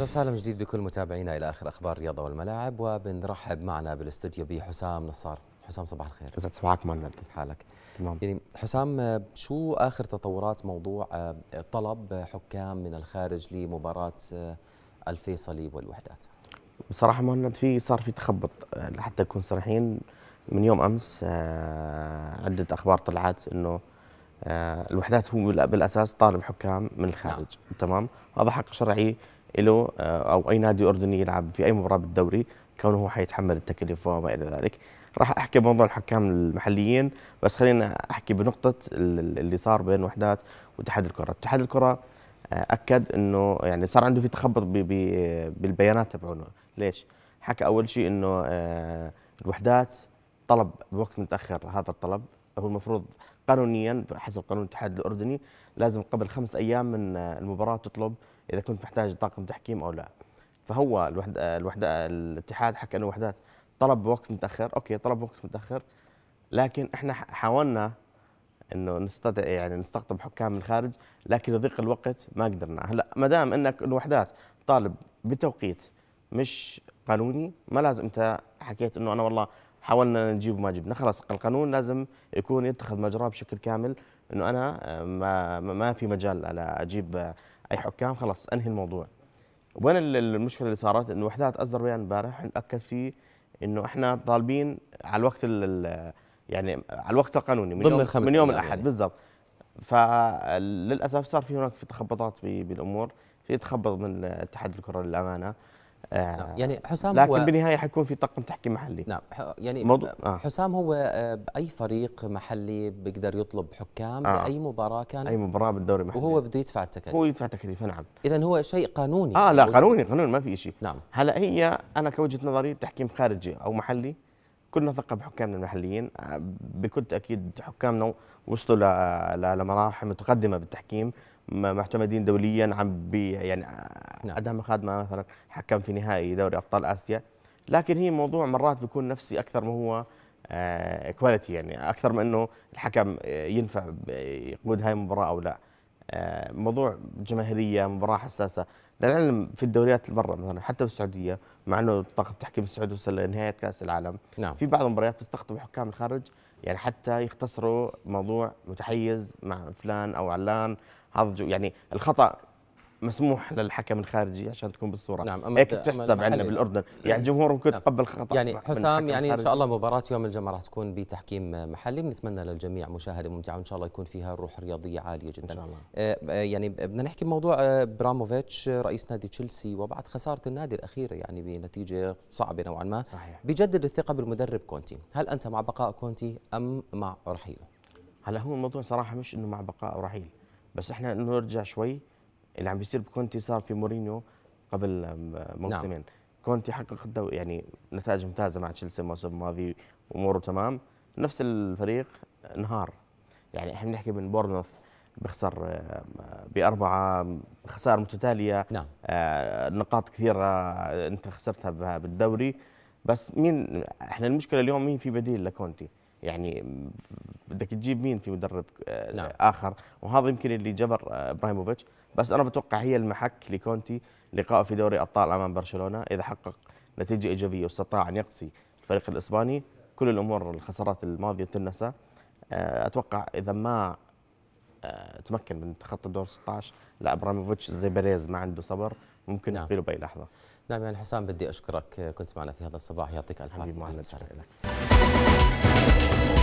اهلا وسهلا جديد بكل متابعينا الى اخر اخبار الرياضه والملاعب وبنرحب معنا بالاستوديو بحسام نصار حسام صباح الخير اذا صباحك مهند كيف حالك تمام يعني حسام شو اخر تطورات موضوع آه، طلب آه، حكام من الخارج لمباراه آه، الفيصلي والوحدات بصراحه مهند في صار في تخبط لحتى نكون صريحين من يوم امس عده اخبار طلعت انه الوحدات هو بالاساس طالب حكام من الخارج نعم. تمام هذا حق شرعي له آه، او اي نادي اردني يلعب في اي مباراه بالدوري كونه هو حيتحمل التكلفه وما الى ذلك راح احكي بموضوع الحكام المحليين بس خلينا احكي بنقطه اللي صار بين وحدات واتحاد الكره اتحاد الكره آه، اكد انه يعني صار عنده في تخبط بي بي بالبيانات تبعونه ليش حكى اول شيء انه آه، الوحدات طلب بوقت متاخر هذا الطلب هو المفروض قانونيا حسب قانون الاتحاد الاردني لازم قبل خمس ايام من المباراه تطلب اذا كنت محتاج طاقم تحكيم او لا فهو الوحدة الوحدة الاتحاد حكى انه وحدات طلب وقت متاخر اوكي طلب وقت متاخر لكن احنا حاولنا انه نستطيع يعني نستقطب حكام من الخارج لكن لضيق الوقت ما قدرنا هلا ما دام انك الوحدات طالب بتوقيت مش قانوني ما لازم انت حكيت انه انا والله حاولنا نجيب وما جبنا خلاص القانون لازم يكون يتخذ مجراه بشكل كامل انه انا آه، ما ما في مجال على اجيب اي حكام خلاص انهي الموضوع وين المشكله اللي صارت انه وحدات اصدر بيان امبارح اكد فيه انه احنا طالبين على الوقت يعني على الوقت القانوني من يوم, من يوم الاحد يعني. بالضبط فللاسف صار في هناك في تخبطات بالامور في تخبط من اتحاد الكره للامانه نعم، آه، يعني حسام لكن هو بالنهايه حيكون في طاقم تحكيم محلي نعم يعني مض... آه حسام هو آه، اي فريق محلي بيقدر يطلب حكام آه باي مباراه كان اي مباراه بالدوري المحلي وهو بده يدفع التكاليف هو يدفع تكلفه نعم اذا هو شيء قانوني اه لا يعني قانوني قانوني ما في شيء نعم هلا هي انا كوجهه نظري تحكيم خارجي او محلي كلنا ثقه بحكامنا المحليين آه، بكل تاكيد حكامنا وصلوا لمراحل متقدمه بالتحكيم معتمدين دوليا عم بي يعني نعم. ادهم خادمه مثلا حكم في نهائي دوري ابطال اسيا لكن هي موضوع مرات بيكون نفسي اكثر ما هو كواليتي آه، يعني اكثر من انه الحكم آه، ينفع يقود هاي المباراه او لا آه، موضوع جماهيريه مباراه حساسه للعلم في الدوريات اللي برا مثلا حتى في السعوديه مع انه طاقم التحكيم السعودي وصل لنهايه كاس العالم نعم. في بعض المباريات تستقطب حكام الخارج يعني حتى يختصروا موضوع متحيز مع فلان او علان هذا يعني الخطا مسموح للحكم الخارجي عشان تكون بالصوره نعم أما هيك بتحسب عندنا بالاردن يعني, يعني الجمهور ممكن يتقبل نعم. خطا يعني حسام يعني ان شاء الله مباراه يوم الجمعه راح تكون بتحكيم محلي بنتمنى للجميع مشاهده ممتعه وان شاء الله يكون فيها روح رياضيه عاليه جدا ان شاء الله. آه, آه، يعني بدنا نحكي بموضوع آه، براموفيتش رئيس نادي تشيلسي وبعد خساره النادي الاخيره يعني بنتيجه صعبه نوعا ما صحيح. بجدد الثقه بالمدرب كونتي هل انت مع بقاء كونتي ام مع رحيله هلا هو الموضوع صراحه مش انه مع بقاء رحيل بس احنا نرجع شوي اللي عم بيصير بكونتي صار في مورينيو قبل آه، نعم. موسمين نعم. كونتي حقق يعني نتائج ممتازه مع تشيلسي الموسم الماضي واموره تمام نفس الفريق انهار يعني احنا بنحكي من بورنموث بخسر آه، باربعه خسائر متتاليه نعم. آه، نقاط كثيره انت خسرتها بالدوري بس مين احنا المشكله اليوم مين في بديل لكونتي يعني بدك تجيب مين في مدرب آه، نعم. اخر وهذا يمكن اللي جبر آه، ابراهيموفيتش بس انا بتوقع هي المحك لكونتي لقائه في دوري ابطال امام برشلونه اذا حقق نتيجه ايجابيه واستطاع ان يقصي الفريق الاسباني كل الامور الخسارات الماضيه تنسى آه، اتوقع اذا ما تمكن من تخطي الدور 16 لا ابراهيموفيتش زي بيريز ما عنده صبر ممكن نعم. تقيله باي لحظه نعم يعني حسام بدي اشكرك كنت معنا في هذا الصباح يعطيك الف عافيه